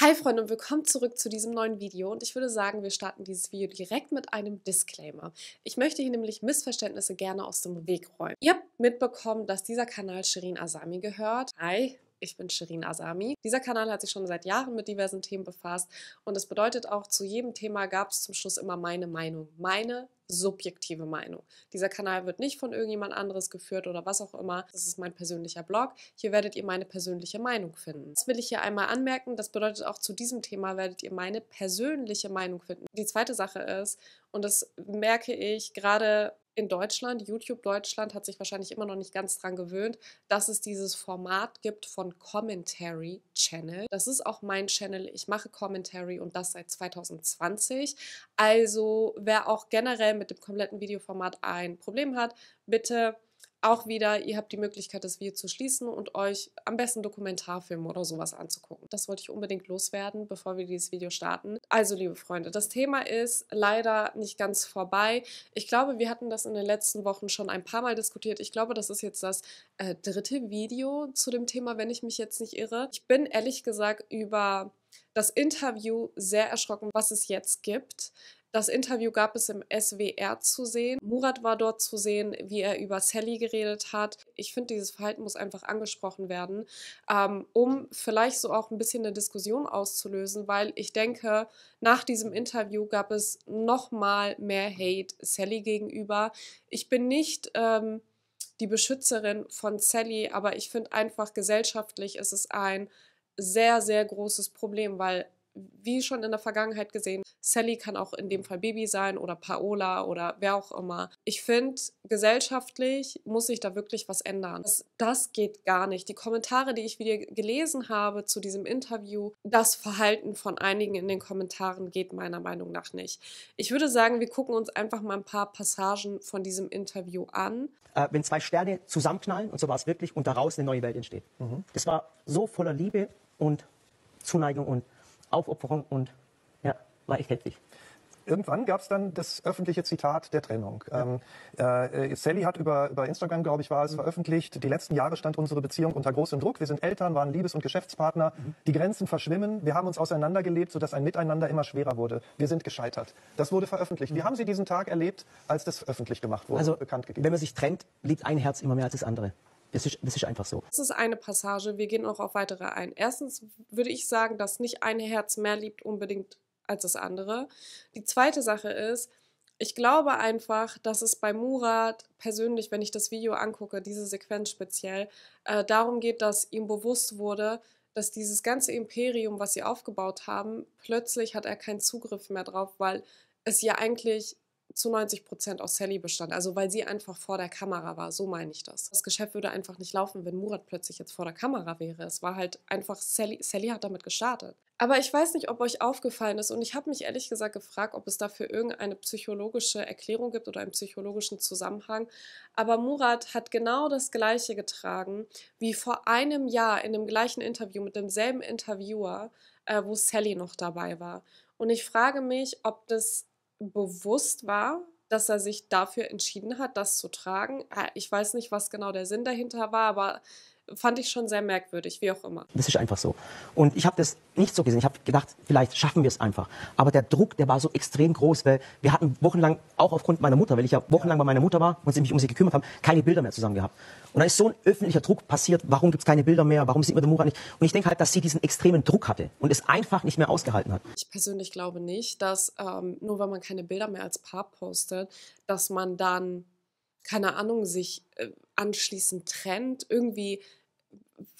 Hi Freunde und willkommen zurück zu diesem neuen Video und ich würde sagen, wir starten dieses Video direkt mit einem Disclaimer. Ich möchte hier nämlich Missverständnisse gerne aus dem Weg räumen. Ihr habt mitbekommen, dass dieser Kanal Shirin Asami gehört. Hi, ich bin Shirin Asami. Dieser Kanal hat sich schon seit Jahren mit diversen Themen befasst und das bedeutet auch, zu jedem Thema gab es zum Schluss immer meine Meinung, meine subjektive Meinung. Dieser Kanal wird nicht von irgendjemand anderes geführt oder was auch immer. Das ist mein persönlicher Blog. Hier werdet ihr meine persönliche Meinung finden. Das will ich hier einmal anmerken. Das bedeutet auch zu diesem Thema werdet ihr meine persönliche Meinung finden. Die zweite Sache ist, und das merke ich gerade in Deutschland, YouTube Deutschland hat sich wahrscheinlich immer noch nicht ganz dran gewöhnt, dass es dieses Format gibt von Commentary Channel. Das ist auch mein Channel. Ich mache Commentary und das seit 2020. Also wer auch generell mit dem kompletten Videoformat ein Problem hat, bitte auch wieder, ihr habt die Möglichkeit, das Video zu schließen und euch am besten Dokumentarfilme oder sowas anzugucken. Das wollte ich unbedingt loswerden, bevor wir dieses Video starten. Also, liebe Freunde, das Thema ist leider nicht ganz vorbei. Ich glaube, wir hatten das in den letzten Wochen schon ein paar Mal diskutiert. Ich glaube, das ist jetzt das äh, dritte Video zu dem Thema, wenn ich mich jetzt nicht irre. Ich bin ehrlich gesagt über das Interview sehr erschrocken, was es jetzt gibt. Das Interview gab es im SWR zu sehen. Murat war dort zu sehen, wie er über Sally geredet hat. Ich finde, dieses Verhalten muss einfach angesprochen werden, ähm, um vielleicht so auch ein bisschen eine Diskussion auszulösen, weil ich denke, nach diesem Interview gab es nochmal mehr Hate Sally gegenüber. Ich bin nicht. Ähm, die Beschützerin von Sally, aber ich finde einfach gesellschaftlich ist es ein sehr, sehr großes Problem, weil wie schon in der Vergangenheit gesehen, Sally kann auch in dem Fall Baby sein oder Paola oder wer auch immer. Ich finde, gesellschaftlich muss sich da wirklich was ändern. Das, das geht gar nicht. Die Kommentare, die ich wieder gelesen habe zu diesem Interview, das Verhalten von einigen in den Kommentaren geht meiner Meinung nach nicht. Ich würde sagen, wir gucken uns einfach mal ein paar Passagen von diesem Interview an. Äh, wenn zwei Sterne zusammenknallen, und so war es wirklich, und daraus eine neue Welt entsteht. Mhm. Das war so voller Liebe und Zuneigung und Aufopferung und ja, war echt heftig irgendwann gab es dann das öffentliche Zitat der Trennung. Ähm, äh, äh, Sally hat über, über Instagram, glaube ich, war es mhm. veröffentlicht, die letzten Jahre stand unsere Beziehung unter großem Druck. Wir sind Eltern, waren Liebes- und Geschäftspartner. Mhm. Die Grenzen verschwimmen. Wir haben uns auseinandergelebt, sodass ein Miteinander immer schwerer wurde. Wir sind gescheitert. Das wurde veröffentlicht. Mhm. Wie haben Sie diesen Tag erlebt, als das öffentlich gemacht wurde, also, bekannt gegeben? Wenn man sich trennt, liegt ein Herz immer mehr als das andere. Es ist, es ist einfach so. Das ist eine Passage. Wir gehen auch auf weitere ein. Erstens würde ich sagen, dass nicht ein Herz mehr liebt unbedingt als das andere. Die zweite Sache ist, ich glaube einfach, dass es bei Murat persönlich, wenn ich das Video angucke, diese Sequenz speziell, äh, darum geht, dass ihm bewusst wurde, dass dieses ganze Imperium, was sie aufgebaut haben, plötzlich hat er keinen Zugriff mehr drauf, weil es ja eigentlich zu 90 Prozent aus Sally bestand. Also weil sie einfach vor der Kamera war, so meine ich das. Das Geschäft würde einfach nicht laufen, wenn Murat plötzlich jetzt vor der Kamera wäre. Es war halt einfach, Sally, Sally hat damit gestartet. Aber ich weiß nicht, ob euch aufgefallen ist und ich habe mich ehrlich gesagt gefragt, ob es dafür irgendeine psychologische Erklärung gibt oder einen psychologischen Zusammenhang. Aber Murat hat genau das Gleiche getragen wie vor einem Jahr in dem gleichen Interview mit demselben Interviewer, äh, wo Sally noch dabei war. Und ich frage mich, ob das bewusst war, dass er sich dafür entschieden hat, das zu tragen. Ah, ich weiß nicht, was genau der Sinn dahinter war, aber fand ich schon sehr merkwürdig, wie auch immer. Das ist einfach so. Und ich habe das nicht so gesehen. Ich habe gedacht, vielleicht schaffen wir es einfach. Aber der Druck, der war so extrem groß, weil wir hatten wochenlang, auch aufgrund meiner Mutter, weil ich ja wochenlang bei meiner Mutter war und sie mich um sie gekümmert haben, keine Bilder mehr zusammen gehabt. Und da ist so ein öffentlicher Druck passiert. Warum gibt es keine Bilder mehr? Warum sieht man den Murat nicht? Und ich denke halt, dass sie diesen extremen Druck hatte und es einfach nicht mehr ausgehalten hat. Ich persönlich glaube nicht, dass ähm, nur weil man keine Bilder mehr als Paar postet, dass man dann keine Ahnung, sich äh, anschließend trennt. Irgendwie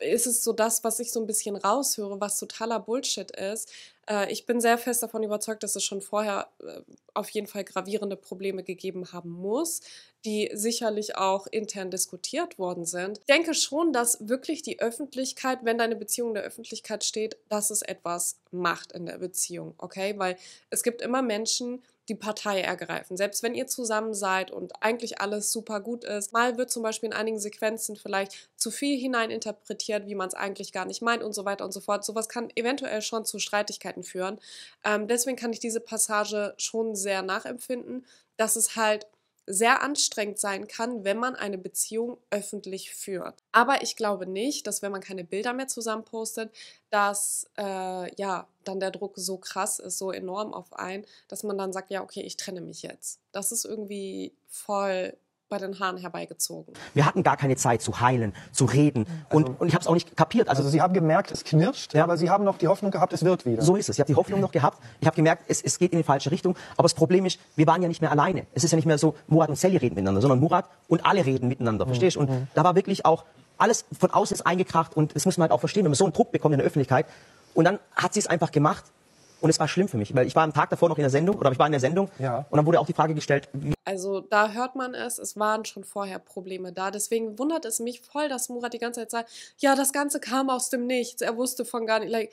ist es so das, was ich so ein bisschen raushöre, was totaler Bullshit ist. Äh, ich bin sehr fest davon überzeugt, dass es schon vorher äh, auf jeden Fall gravierende Probleme gegeben haben muss die sicherlich auch intern diskutiert worden sind. Ich denke schon, dass wirklich die Öffentlichkeit, wenn deine Beziehung in der Öffentlichkeit steht, dass es etwas macht in der Beziehung, okay? Weil es gibt immer Menschen, die Partei ergreifen. Selbst wenn ihr zusammen seid und eigentlich alles super gut ist, mal wird zum Beispiel in einigen Sequenzen vielleicht zu viel hineininterpretiert, wie man es eigentlich gar nicht meint und so weiter und so fort. Sowas kann eventuell schon zu Streitigkeiten führen. Ähm, deswegen kann ich diese Passage schon sehr nachempfinden, dass es halt sehr anstrengend sein kann, wenn man eine Beziehung öffentlich führt. Aber ich glaube nicht, dass wenn man keine Bilder mehr zusammen postet, dass äh, ja dann der Druck so krass ist, so enorm auf einen, dass man dann sagt, ja okay, ich trenne mich jetzt. Das ist irgendwie voll bei den Haaren herbeigezogen. Wir hatten gar keine Zeit zu heilen, zu reden also und, und ich habe es auch nicht kapiert. Also, also, Sie haben gemerkt, es knirscht, ja. aber Sie haben noch die Hoffnung gehabt, es wird wieder. So ist es. Ich habe die Hoffnung noch gehabt. Ich habe gemerkt, es, es geht in die falsche Richtung. Aber das Problem ist, wir waren ja nicht mehr alleine. Es ist ja nicht mehr so, Murat und Sally reden miteinander, sondern Murat und alle reden miteinander. Mhm. Verstehst du? Und mhm. da war wirklich auch alles von außen ist eingekracht und das muss man halt auch verstehen, wenn man so einen Druck bekommt in der Öffentlichkeit. Und dann hat sie es einfach gemacht und es war schlimm für mich, weil ich war am Tag davor noch in der Sendung oder ich war in der Sendung ja. und dann wurde auch die Frage gestellt. also da hört man es, es waren schon vorher Probleme da. Deswegen wundert es mich voll, dass Murat die ganze Zeit sagt, ja, das Ganze kam aus dem Nichts. Er wusste von gar nicht. Like,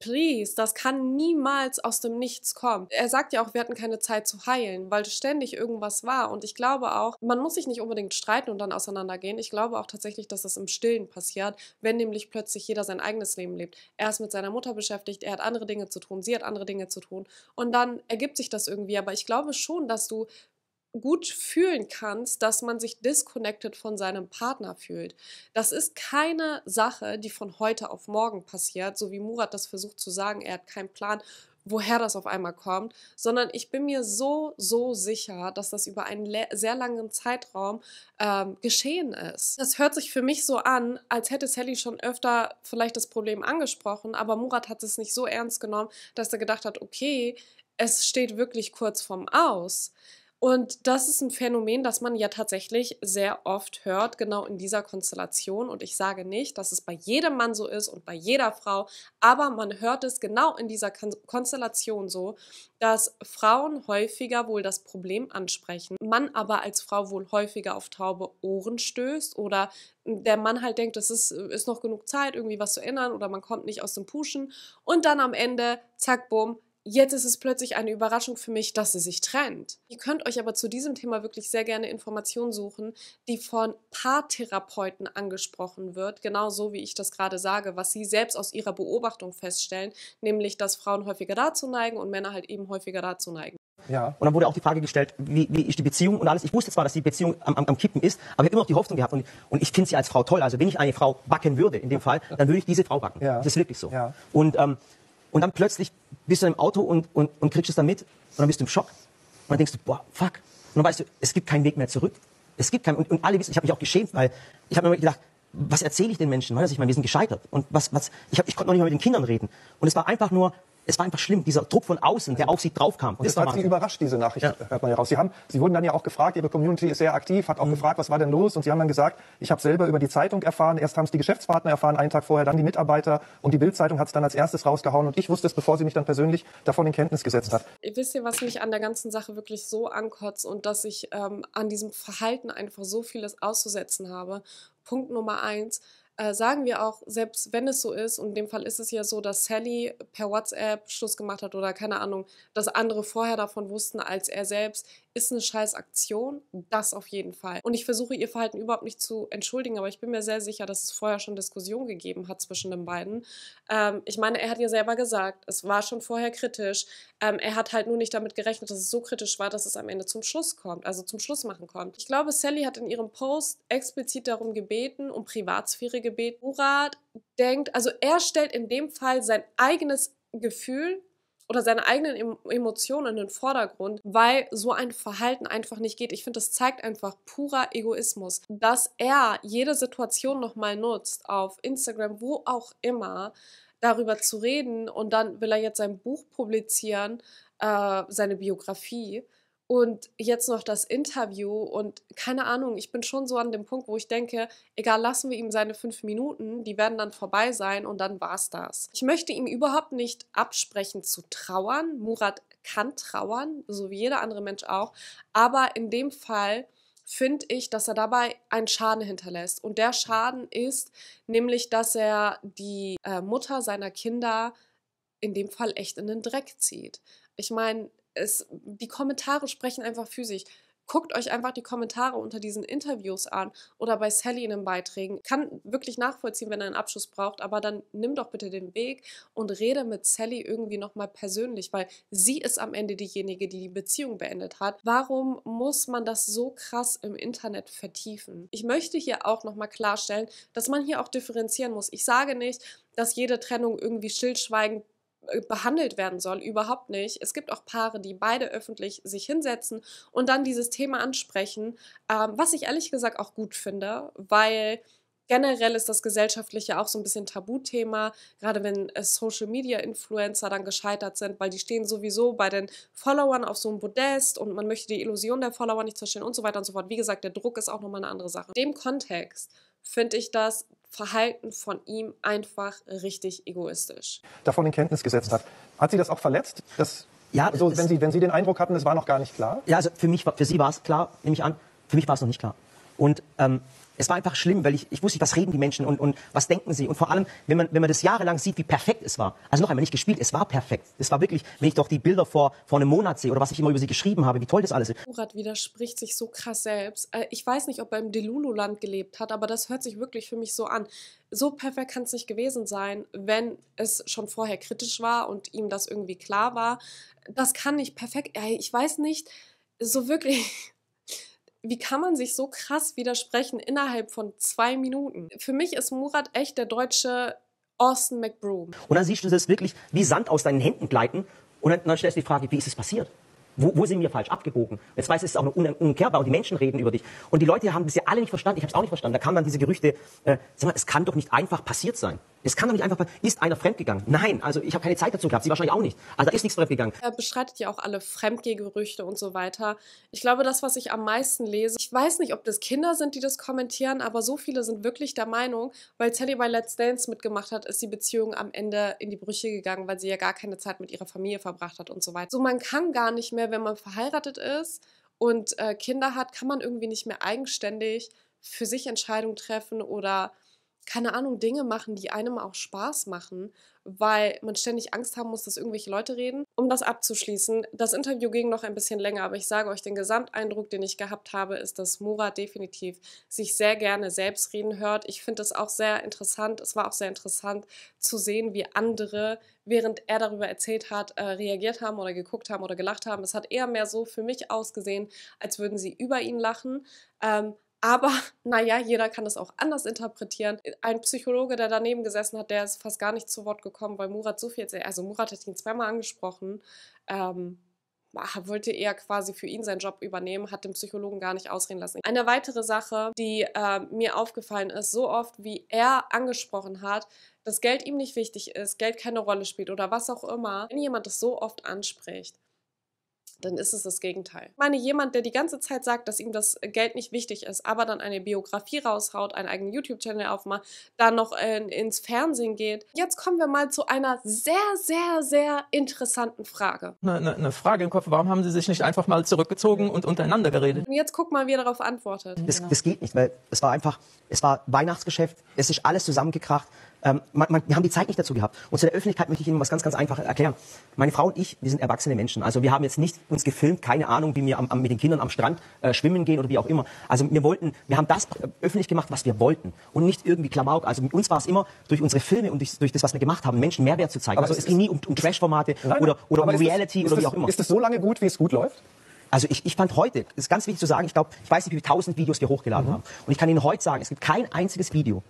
please, das kann niemals aus dem Nichts kommen. Er sagt ja auch, wir hatten keine Zeit zu heilen, weil ständig irgendwas war. Und ich glaube auch, man muss sich nicht unbedingt streiten und dann auseinandergehen. Ich glaube auch tatsächlich, dass das im Stillen passiert, wenn nämlich plötzlich jeder sein eigenes Leben lebt. Er ist mit seiner Mutter beschäftigt, er hat andere Dinge zu tun, sie hat andere Dinge zu tun. Und dann ergibt sich das irgendwie. Aber ich glaube schon, dass du gut fühlen kannst, dass man sich disconnected von seinem Partner fühlt. Das ist keine Sache, die von heute auf morgen passiert, so wie Murat das versucht zu sagen, er hat keinen Plan, woher das auf einmal kommt, sondern ich bin mir so, so sicher, dass das über einen sehr langen Zeitraum ähm, geschehen ist. Das hört sich für mich so an, als hätte Sally schon öfter vielleicht das Problem angesprochen, aber Murat hat es nicht so ernst genommen, dass er gedacht hat, okay, es steht wirklich kurz vorm Aus. Und das ist ein Phänomen, das man ja tatsächlich sehr oft hört, genau in dieser Konstellation. Und ich sage nicht, dass es bei jedem Mann so ist und bei jeder Frau, aber man hört es genau in dieser Konstellation so, dass Frauen häufiger wohl das Problem ansprechen, man aber als Frau wohl häufiger auf taube Ohren stößt oder der Mann halt denkt, es ist, ist noch genug Zeit, irgendwie was zu ändern oder man kommt nicht aus dem Puschen. Und dann am Ende, zack, bumm, Jetzt ist es plötzlich eine Überraschung für mich, dass sie sich trennt. Ihr könnt euch aber zu diesem Thema wirklich sehr gerne Informationen suchen, die von Paartherapeuten angesprochen wird, genauso wie ich das gerade sage, was sie selbst aus ihrer Beobachtung feststellen, nämlich dass Frauen häufiger dazu neigen und Männer halt eben häufiger dazu neigen. Ja. Und dann wurde auch die Frage gestellt, wie, wie ist die Beziehung und alles. Ich wusste zwar, dass die Beziehung am, am, am Kippen ist, aber ich habe immer noch die Hoffnung gehabt und, und ich finde sie als Frau toll. Also wenn ich eine Frau backen würde in dem Fall, dann würde ich diese Frau backen. Ja. Das ist wirklich so. Ja. Und ähm, und dann plötzlich bist du im Auto und, und, und kriegst es dann mit und dann bist du im Schock. Und dann denkst du, boah, fuck. Und dann weißt du, es gibt keinen Weg mehr zurück. Es gibt keinen, und, und alle wissen, ich habe mich auch geschämt, weil ich habe mir gedacht, was erzähle ich den Menschen? Weil ich meine, wir sind gescheitert. Und was, was, ich, hab, ich konnte noch nicht mal mit den Kindern reden. Und es war einfach nur, es war einfach schlimm, dieser Druck von außen, der auf sie draufkam. das, das hat Sie überrascht, diese Nachricht, ja. hört man ja raus. Sie, haben, sie wurden dann ja auch gefragt, Ihre Community ist sehr aktiv, hat auch mhm. gefragt, was war denn los? Und Sie haben dann gesagt, ich habe selber über die Zeitung erfahren, erst haben es die Geschäftspartner erfahren, einen Tag vorher, dann die Mitarbeiter und die Bildzeitung hat es dann als erstes rausgehauen und ich wusste es, bevor sie mich dann persönlich davon in Kenntnis gesetzt hat. Ihr wisst ihr, was mich an der ganzen Sache wirklich so ankotzt und dass ich ähm, an diesem Verhalten einfach so vieles auszusetzen habe. Punkt Nummer eins, äh, sagen wir auch, selbst wenn es so ist, und in dem Fall ist es ja so, dass Sally per WhatsApp Schluss gemacht hat oder keine Ahnung, dass andere vorher davon wussten als er selbst, ist eine scheiß Aktion, das auf jeden Fall. Und ich versuche ihr Verhalten überhaupt nicht zu entschuldigen, aber ich bin mir sehr sicher, dass es vorher schon Diskussionen gegeben hat zwischen den beiden. Ähm, ich meine, er hat ja selber gesagt, es war schon vorher kritisch. Ähm, er hat halt nur nicht damit gerechnet, dass es so kritisch war, dass es am Ende zum Schluss kommt, also zum Schluss machen kommt. Ich glaube, Sally hat in ihrem Post explizit darum gebeten, um Privatsphäre gebeten, Gebet. Murat denkt, also er stellt in dem Fall sein eigenes Gefühl oder seine eigenen Emotionen in den Vordergrund, weil so ein Verhalten einfach nicht geht. Ich finde, das zeigt einfach purer Egoismus, dass er jede Situation nochmal nutzt, auf Instagram, wo auch immer, darüber zu reden und dann will er jetzt sein Buch publizieren, äh, seine Biografie und jetzt noch das Interview und keine Ahnung, ich bin schon so an dem Punkt, wo ich denke, egal, lassen wir ihm seine fünf Minuten, die werden dann vorbei sein und dann war's das. Ich möchte ihm überhaupt nicht absprechen zu trauern. Murat kann trauern, so wie jeder andere Mensch auch, aber in dem Fall finde ich, dass er dabei einen Schaden hinterlässt. Und der Schaden ist nämlich, dass er die äh, Mutter seiner Kinder in dem Fall echt in den Dreck zieht. Ich meine, es, die Kommentare sprechen einfach für sich. Guckt euch einfach die Kommentare unter diesen Interviews an oder bei Sally in den Beiträgen. Kann wirklich nachvollziehen, wenn er einen Abschluss braucht, aber dann nimm doch bitte den Weg und rede mit Sally irgendwie nochmal persönlich, weil sie ist am Ende diejenige, die die Beziehung beendet hat. Warum muss man das so krass im Internet vertiefen? Ich möchte hier auch nochmal klarstellen, dass man hier auch differenzieren muss. Ich sage nicht, dass jede Trennung irgendwie stillschweigend äh, behandelt werden soll, überhaupt nicht. Es gibt auch Paare, die beide öffentlich sich hinsetzen und dann dieses Thema ansprechen, ähm, was ich ehrlich gesagt auch gut finde, weil generell ist das gesellschaftliche auch so ein bisschen Tabuthema, gerade wenn äh, Social Media Influencer dann gescheitert sind, weil die stehen sowieso bei den Followern auf so einem Podest und man möchte die Illusion der Follower nicht zerstören und so weiter und so fort. Wie gesagt, der Druck ist auch nochmal eine andere Sache. In dem Kontext finde ich das Verhalten von ihm einfach richtig egoistisch. Davon in Kenntnis gesetzt hat. Hat sie das auch verletzt? Das, ja, also, wenn, sie, wenn Sie den Eindruck hatten, es war noch gar nicht klar? Ja, also für mich, für Sie war es klar, nehme ich an. Für mich war es noch nicht klar. Und ähm, es war einfach schlimm, weil ich, ich wusste, was reden die Menschen und, und was denken sie. Und vor allem, wenn man, wenn man das jahrelang sieht, wie perfekt es war. Also noch einmal nicht gespielt, es war perfekt. Es war wirklich, wenn ich doch die Bilder vor, vor einem Monat sehe oder was ich immer über sie geschrieben habe, wie toll das alles ist. Murat widerspricht sich so krass selbst. Äh, ich weiß nicht, ob er im Delulu-Land gelebt hat, aber das hört sich wirklich für mich so an. So perfekt kann es nicht gewesen sein, wenn es schon vorher kritisch war und ihm das irgendwie klar war. Das kann nicht perfekt. Ich weiß nicht, so wirklich wie kann man sich so krass widersprechen innerhalb von zwei Minuten? Für mich ist Murat echt der deutsche Austin McBroom. Und dann siehst du es wirklich wie Sand aus deinen Händen gleiten und dann, dann stellst du die Frage, wie ist es passiert? Wo, wo, sind wir falsch abgebogen? Jetzt weiß ich, es ist auch noch unumkehrbar und die Menschen reden über dich. Und die Leute haben das ja alle nicht verstanden, ich habe es auch nicht verstanden. Da kamen dann diese Gerüchte, äh, sag mal, es kann doch nicht einfach passiert sein. Es kann doch nicht einfach, ist einer fremdgegangen? Nein, also ich habe keine Zeit dazu gehabt, sie wahrscheinlich auch nicht. Also da ist nichts fremdgegangen. Er beschreitet ja auch alle Fremdgegerüchte und so weiter. Ich glaube, das, was ich am meisten lese, ich weiß nicht, ob das Kinder sind, die das kommentieren, aber so viele sind wirklich der Meinung, weil Sally bei Let's Dance mitgemacht hat, ist die Beziehung am Ende in die Brüche gegangen, weil sie ja gar keine Zeit mit ihrer Familie verbracht hat und so weiter. So, man kann gar nicht mehr, wenn man verheiratet ist und äh, Kinder hat, kann man irgendwie nicht mehr eigenständig für sich Entscheidungen treffen oder keine Ahnung, Dinge machen, die einem auch Spaß machen, weil man ständig Angst haben muss, dass irgendwelche Leute reden. Um das abzuschließen, das Interview ging noch ein bisschen länger, aber ich sage euch, den Gesamteindruck, den ich gehabt habe, ist, dass Mora definitiv sich sehr gerne selbst reden hört. Ich finde es auch sehr interessant, es war auch sehr interessant zu sehen, wie andere, während er darüber erzählt hat, äh, reagiert haben oder geguckt haben oder gelacht haben. Es hat eher mehr so für mich ausgesehen, als würden sie über ihn lachen. Ähm, aber naja, jeder kann das auch anders interpretieren. Ein Psychologe, der daneben gesessen hat, der ist fast gar nicht zu Wort gekommen, weil Murat so viel, also Murat hat ihn zweimal angesprochen, ähm, ah, wollte er quasi für ihn seinen Job übernehmen, hat den Psychologen gar nicht ausreden lassen. Eine weitere Sache, die äh, mir aufgefallen ist, so oft wie er angesprochen hat, dass Geld ihm nicht wichtig ist, Geld keine Rolle spielt oder was auch immer, wenn jemand das so oft anspricht, dann ist es das Gegenteil. Ich meine, jemand, der die ganze Zeit sagt, dass ihm das Geld nicht wichtig ist, aber dann eine Biografie raushaut, einen eigenen YouTube-Channel aufmacht, dann noch in, ins Fernsehen geht. Jetzt kommen wir mal zu einer sehr, sehr, sehr interessanten Frage. Eine, eine Frage im Kopf, warum haben Sie sich nicht einfach mal zurückgezogen und untereinander geredet? Und jetzt guck mal, wie er darauf antwortet. Das, das geht nicht, weil es war einfach, es war Weihnachtsgeschäft, es ist alles zusammengekracht. Ähm, man, man, wir haben die Zeit nicht dazu gehabt. Und zu der Öffentlichkeit möchte ich Ihnen was ganz, ganz einfach erklären. Meine Frau und ich, wir sind erwachsene Menschen. Also wir haben jetzt nicht uns gefilmt, keine Ahnung, wie wir am, am, mit den Kindern am Strand äh, schwimmen gehen oder wie auch immer. Also wir wollten, wir haben das äh, öffentlich gemacht, was wir wollten und nicht irgendwie Klamauk. Also mit uns war es immer durch unsere Filme und durch, durch das, was wir gemacht haben, Menschen Mehrwert zu zeigen. Aber also es ging nie um, um Trash-Formate oder, oder um Reality das, oder wie das, auch immer. Ist es so lange gut, wie es gut läuft? Also ich, ich fand heute, ist ganz wichtig zu sagen, ich glaube, ich weiß nicht, wie viele tausend Videos wir hochgeladen mhm. haben. Und ich kann Ihnen heute sagen, es gibt kein einziges Video,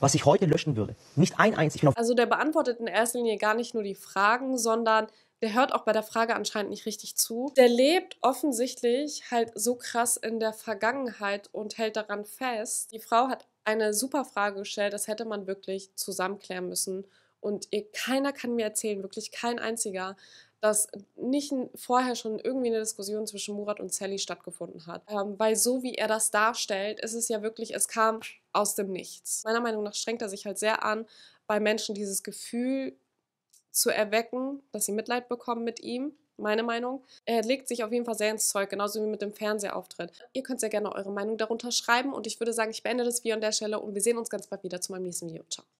was ich heute löschen würde. Nicht ein einziges. Also der beantwortet in erster Linie gar nicht nur die Fragen, sondern der hört auch bei der Frage anscheinend nicht richtig zu. Der lebt offensichtlich halt so krass in der Vergangenheit und hält daran fest. Die Frau hat eine super Frage gestellt, das hätte man wirklich zusammenklären müssen. Und ihr, keiner kann mir erzählen, wirklich kein einziger, dass nicht vorher schon irgendwie eine Diskussion zwischen Murat und Sally stattgefunden hat. Ähm, weil so wie er das darstellt, ist es ja wirklich, es kam aus dem Nichts. Meiner Meinung nach strengt er sich halt sehr an, bei Menschen dieses Gefühl zu erwecken, dass sie Mitleid bekommen mit ihm. Meine Meinung. Er legt sich auf jeden Fall sehr ins Zeug, genauso wie mit dem Fernsehauftritt. Ihr könnt sehr gerne eure Meinung darunter schreiben und ich würde sagen, ich beende das Video an der Stelle und wir sehen uns ganz bald wieder zu meinem nächsten Video. Ciao.